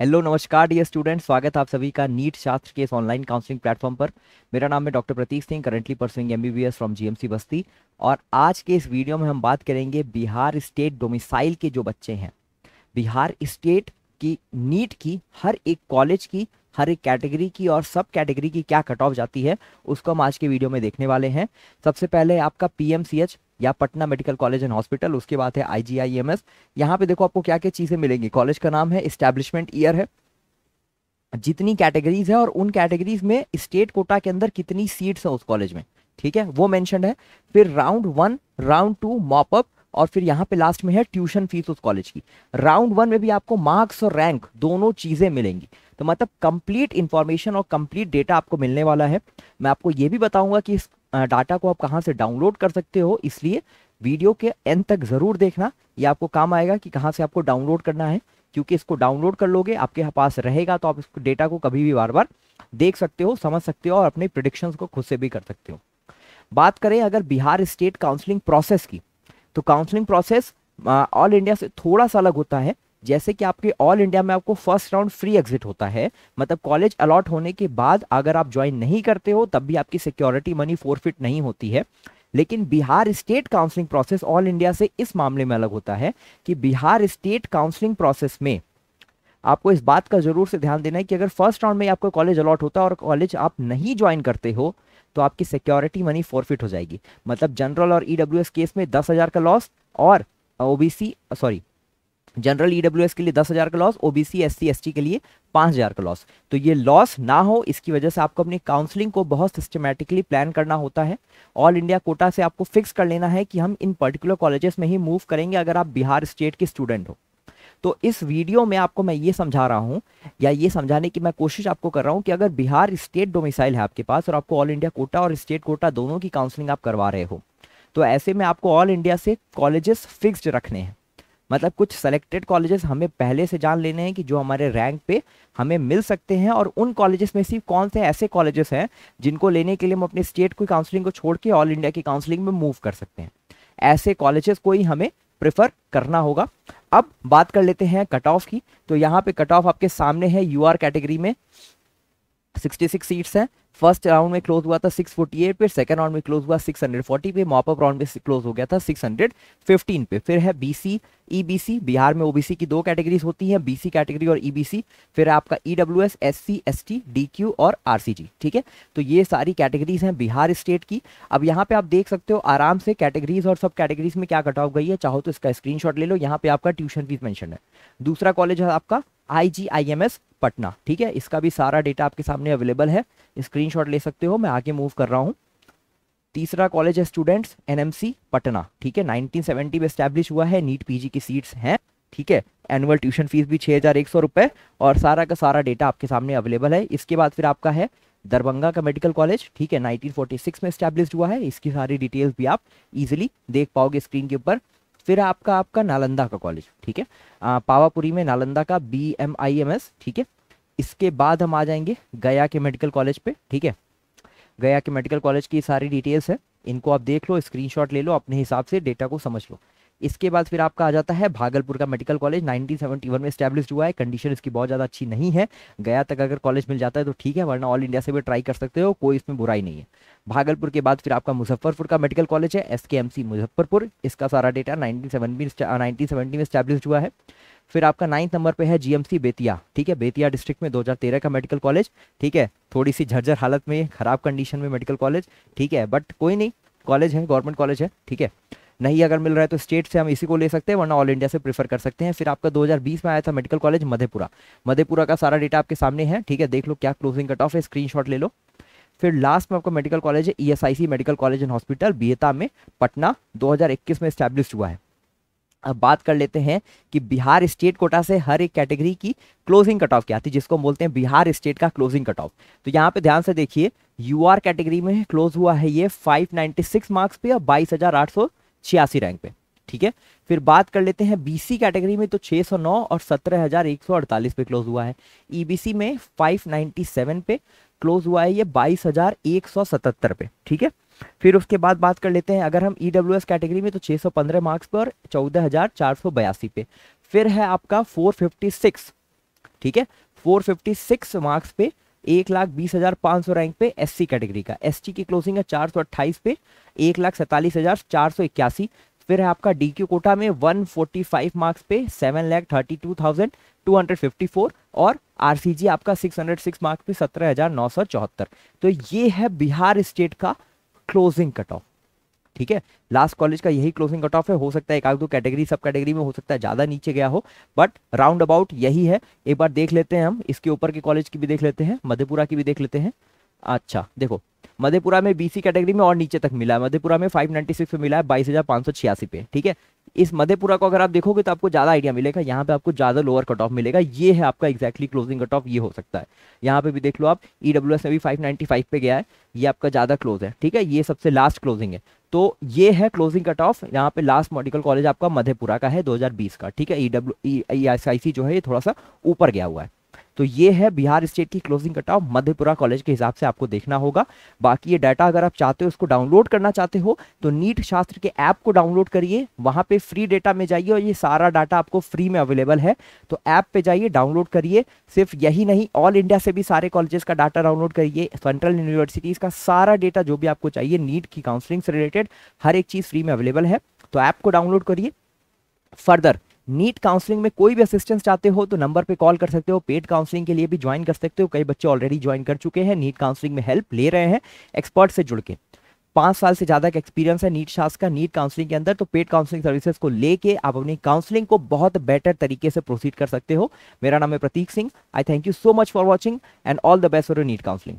hello नमस्कार dear student स्वागत है आप सभी का नीट शास्त्र के इस ऑनलाइन काउंसलिंग प्लेटफॉर्म पर मेरा नाम है doctor Prateek Singh currently pursuing MBBS from GMC Basti और आज के इस वीडियो में हम बात करेंगे बिहार स्टेट डोमिसाइल के जो बच्चे हैं बिहार स्टेट की नीट की हर एक कॉलेज की हर एक कैटेगरी की और सब कैटेगरी की क्या कट ऑफ जाती है उसको हम आज के वीडियो में देखने वाले हैं सबसे पहले आपका पीएमसीएच या Patna medical college and hospital उसके बाद है आईजीआईएमएस e यहाँ पे देखो आपको क्या क्या चीज़ें मिलेंगी कॉलेज का नाम है इस्टेब्लिशमेंट ईयर है जितनी कैटेगरीज है और उन कैटेगरीज में स्टेट कोटा के अंदर कितनी सीट्स हैं उस कॉलेज में ठीक है वो मैंशन है फिर round one round two mop up और फिर यहाँ पे लास्ट में है ट्यूशन फीस उस कॉलेज की राउंड वन में भी आपको मार्क्स और रैंक दोनों चीज़ें मिलेंगी तो मतलब कंप्लीट इन्फॉर्मेशन और कंप्लीट डेटा आपको मिलने वाला है मैं आपको ये भी बताऊंगा कि इस डाटा को आप कहाँ से डाउनलोड कर सकते हो इसलिए वीडियो के एंड तक ज़रूर देखना ये आपको काम आएगा कि कहाँ से आपको डाउनलोड करना है क्योंकि इसको डाउनलोड कर लोगे आपके पास रहेगा तो आप इसको डेटा को कभी भी बार बार देख सकते हो समझ सकते हो और अपने प्रिडिक्शंस को खुद से भी कर सकते हो बात करें अगर बिहार स्टेट काउंसलिंग प्रोसेस की तो काउंसलिंग प्रोसेस ऑल इंडिया से थोड़ा सा अलग होता है जैसे कि आपके ऑल इंडिया में आपको फर्स्ट राउंड फ्री एग्जिट होता है मतलब कॉलेज अलॉट होने के बाद अगर आप ज्वाइन नहीं करते हो तब भी आपकी सिक्योरिटी मनी फोरफिट नहीं होती है लेकिन Bihar state counselling process all India से इस मामले में अलग होता है कि बिहार स्टेट काउंसलिंग प्रोसेस में आपको इस बात का जरूर से ध्यान देना है कि अगर फर्स्ट राउंड में आपको कॉलेज अलॉट होता है और कॉलेज आप नहीं ज्वाइन करते हो तो आपकी सिक्योरिटी मनी फोरफिट हो जाएगी मतलब जनरल और ई e केस में दस हज़ार का लॉस और ओ सॉरी जनरल ई के लिए दस हज़ार का लॉस ओ बी सी के लिए पाँच हज़ार का लॉस तो ये लॉस ना हो इसकी वजह से आपको अपनी काउंसलिंग को बहुत सिस्टमेटिकली प्लान करना होता है ऑल इंडिया कोटा से आपको फिक्स कर लेना है कि हम इन पर्टिकुलर कॉलेजेस में ही मूव करेंगे अगर आप बिहार स्टेट के स्टूडेंट हो तो इस वीडियो में आपको मैं ये समझा रहा हूँ या ये समझाने की मैं कोशिश आपको कर रहा हूँ कि अगर बिहार स्टेट डोमिसाइल है आपके पास और आपको ऑल इंडिया कोटा और स्टेट कोटा दोनों की काउंसलिंग आप करवा रहे हो तो ऐसे में आपको ऑल इंडिया से कॉलेजेस फिक्स्ड रखने हैं मतलब कुछ सेलेक्टेड कॉलेजेस हमें पहले से जान लेने हैं कि जो हमारे रैंक पे हमें मिल सकते हैं और उन कॉलेजेस में सिर्फ कौन से ऐसे कॉलेजेस हैं जिनको लेने के लिए हम अपने स्टेट की काउंसलिंग को छोड़ के ऑल इंडिया की काउंसलिंग में मूव कर सकते हैं ऐसे कॉलेजेस को ही हमें प्रेफर करना होगा अब बात कर लेते हैं कट ऑफ की तो यहाँ पे कट ऑफ आपके सामने है यूआर कैटेगरी में 66 सीट्स हैं फर्स्ट राउंड में क्लोज हुआ था 648 पे सेकंड राउंड में क्लोज हुआ 640 पे मॉपअप राउंड में क्लोज हो गया था 615 पे फिर है बीसी ईबीसी e बिहार में ओबीसी की दो कैटेगरीज होती हैं बीसी कैटेगरी और ईबीसी e फिर आपका ईडब्ल्यूएस एससी एसटी डीक्यू और आरसीजी ठीक है तो ये सारी कैटेगरीज हैं बिहार स्टेट की अब यहाँ पे आप देख सकते हो आराम से कैटेगरीज और सब कैटेगरीज में क्या कट ऑफ गई है चाहो तो इसका स्क्रीन ले लो यहाँ पे आपका ट्यूशन फीस मैंशन है दूसरा कॉलेज है आपका I G I M S Patna ठीक है इसका भी सारा डेटा आपके सामने अवेलेबल है स्क्रीनशॉट ले सकते हो मैं आगे मूव कर रहा हूँ तीसरा कॉलेज है स्टूडेंट्स एनएमसी पटना ठीक है 1970 में स्टैब्लिश हुआ है नीट पीजी की सीट्स हैं ठीक है एनुअल ट्यूशन फीस भी छः हज़ार एक सौ रुपये और सारा का सारा डेटा आपके सामने अवेलेबल है इसके बाद फिर आपका है दरभंगा का मेडिकल कॉलेज ठीक है 1946 में स्टैब्लिश हुआ है इसकी सारी डिटेल्स भी आप इजीली देख पाओगे स्क्रीन के ऊपर फिर आपका आपका नालंदा का कॉलेज ठीक है पावापुरी में नालंदा का B M I M S ठीक है इसके बाद हम आ जाएंगे गया के मेडिकल कॉलेज पे ठीक है गया के मेडिकल कॉलेज की सारी डिटेल्स है इनको आप देख लो स्क्रीनशॉट ले लो अपने हिसाब से डेटा को समझ लो इसके बाद फिर आपका आ जाता है भागलपुर का मेडिकल कॉलेज 1971 में स्टैब्लिश हुआ है कंडीशन इसकी बहुत ज़्यादा अच्छी नहीं है गया तक अगर कॉलेज मिल जाता है तो ठीक है वरना ऑल इंडिया से भी ट्राई कर सकते हो कोई इसमें बुराई नहीं है भागलपुर के बाद फिर आपका मुजफ्फरपुर का मेडिकल कॉलेज है एस मुजफ्फरपुर इसका सारा डेटा नाइनटीन में स्टैब्लिश हुआ है फिर आपका नाइन्थ नंबर पे है जीएमसी बेतिया ठीक है बेतिया डिस्ट्रिक्ट में 2013 का मेडिकल कॉलेज ठीक है थोड़ी सी झरझर हालत में खराब कंडीशन में मेडिकल कॉलेज ठीक है बट कोई नहीं कॉलेज है गवर्नमेंट कॉलेज है ठीक है नहीं अगर मिल रहा है तो स्टेट से हम इसी को ले सकते हैं वरना ऑल इंडिया से प्रीफर कर सकते हैं फिर आपका 2020 में आया था मेडिकल कॉलेज मधेपुरा मधेपुरा का सारा डेटा आपके सामने है ठीक है देख लो क्या क्लोजिंग कट ऑफ है स्क्रीन ले लो फिर लास्ट में आपका मेडिकल कॉलेज है ई medical college and hospital Bihta में पटना 2021 में स्टैब्लिश हुआ है अब बात कर लेते हैं कि बिहार स्टेट कोटा से हर एक कैटेगरी की क्लोजिंग कट ऑफ क्या थी जिसको बोलते हैं बिहार स्टेट का क्लोजिंग कट ऑफ तो यहाँ पे ध्यान से देखिए यूआर कैटेगरी में क्लोज हुआ है ये 596 मार्क्स पे और बाईस छियासी रैंक पे ठीक है फिर बात कर लेते हैं बीसी कैटेगरी में तो 609 और 17,148 पे क्लोज हुआ है ईबीसी e में 597 पे क्लोज हुआ है ये 22,177 पे ठीक है फिर उसके बाद बात कर लेते हैं अगर हम ईडब्ल्यूएस e कैटेगरी में तो 615 मार्क्स पर चौदह पे फिर है आपका 456 ठीक है 456 मार्क्स पे एक लाख बीस हज़ार पांच सौ रैंक पे सी कैटेगरी का एस की क्लोजिंग है चार सौ अट्ठाईस पे एक लाख सैतालीस हज़ार चार सौ इक्यासी फिर है आपका डी क्यू कोटा में वन फोर्टी फाइव मार्क्स पे seven lakh thirty two thousand two hundred fifty four और आर सी जी आपका सिक्स हंड्रेड सिक्स मार्क्स पे सत्रह हज़ार नौ सौ चौहत्तर तो ये है बिहार स्टेट का क्लोजिंग कट ऑफ ठीक है लास्ट कॉलेज का यही क्लोजिंग कट ऑफ है हो सकता है एक आध दो कैटेगरी सब कैटेगरी में हो सकता है ज़्यादा नीचे गया हो बट राउंड अबाउट यही है एक बार देख लेते हैं हम इसके ऊपर के कॉलेज की भी देख लेते हैं मधेपुरा की भी देख लेते हैं अच्छा देखो मधेपुरा में बीसी कैटेगरी में और नीचे तक मिला है मधेपुरा में 596 पे मिला है बाईस हजार पांच सौ छियासी पे ठीक है इस मधेपुरा को अगर आप देखोगे तो आपको ज़्यादा आइडिया मिलेगा यहाँ पे आपको ज़्यादा लोअर कट ऑफ मिलेगा ये है आपका एक्जैक्टली क्लोजिंग कट ऑफ ये हो सकता है यहाँ पे भी देख लो आप ई e में भी 595 पे गया है ये आपका ज़्यादा क्लोज है ठीक है ये सबसे लास्ट क्लोजिंग है तो ये है क्लोजिंग कट ऑफ यहाँ पे लास्ट मेडिकल कॉलेज आपका मधेपुरा का है 2020 का ठीक है ईडब्ल्यू ई आई सी जो है ये थोड़ा सा ऊपर गया हुआ है तो ये है बिहार स्टेट की closing cut off Madhepura college के हिसाब से आपको देखना होगा बाकी ये डाटा अगर आप चाहते हो उसको डाउनलोड करना चाहते हो तो नीट शास्त्र के ऐप को डाउनलोड करिए वहाँ पे फ्री डेटा में जाइए और ये सारा डाटा आपको फ्री में अवेलेबल है तो ऐप पे जाइए डाउनलोड करिए सिर्फ यही नहीं ऑल इंडिया से भी सारे कॉलेजेस का डाटा डाउनलोड करिए सेंट्रल यूनिवर्सिटीज़ का सारा डाटा जो भी आपको चाहिए नीट की काउंसलिंग से रिलेटेड हर एक चीज़ फ्री में अवेलेबल है तो ऐप को डाउनलोड करिए फर्दर नीट काउंसलिंग में कोई भी असिस्टेंस चाहते हो तो नंबर पे कॉल कर सकते हो पेड काउंसलिंग के लिए भी ज्वाइन कर सकते हो कई बच्चे ऑलरेडी ज्वाइन कर चुके हैं नीट काउंसलिंग में हेल्प ले रहे हैं एक्सपर्ट से जुड़ के पांच साल से ज़्यादा का एक्सपीरियंस है नीट शास का नीट काउंसलिंग के अंदर तो पेड काउंसलिंग सर्विसेज को लेके आप अपनी काउंसलिंग को बहुत बेटर तरीके से प्रोसीड कर सकते हो मेरा नाम है Prateek Singh I thank you so much for watching and all the best for NEET counselling